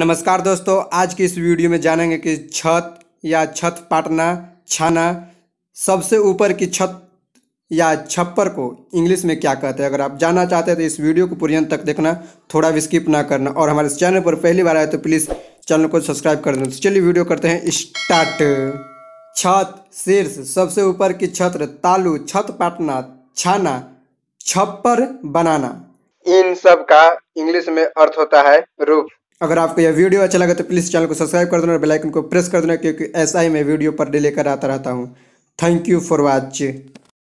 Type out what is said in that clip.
नमस्कार दोस्तों आज की इस वीडियो में जानेंगे कि छत या छत पाटना छाना सबसे ऊपर की छत या छप्पर को इंग्लिश में क्या कहते हैं अगर आप जानना चाहते हैं तो इस वीडियो को पूरी अंत तक देखना थोड़ा भी स्किप ना करना और हमारे चैनल पर पहली बार आए तो प्लीज़ चैनल को सब्सक्राइब कर देना तो चलिए वीडियो करते हैं स्टार्ट छत शीर्ष सबसे ऊपर की छत्र तालू छत पाटना छाना छप्पर बनाना इन सब का इंग्लिश में अर्थ होता है रूफ अगर आपको यह वीडियो अच्छा लगा तो प्लीज़ चैनल को सब्सक्राइब कर देना और बेलाइकन को प्रेस कर देना क्योंकि ऐसा ही मैं वीडियो पर डे लेकर आता रहता हूँ थैंक यू फॉर वॉच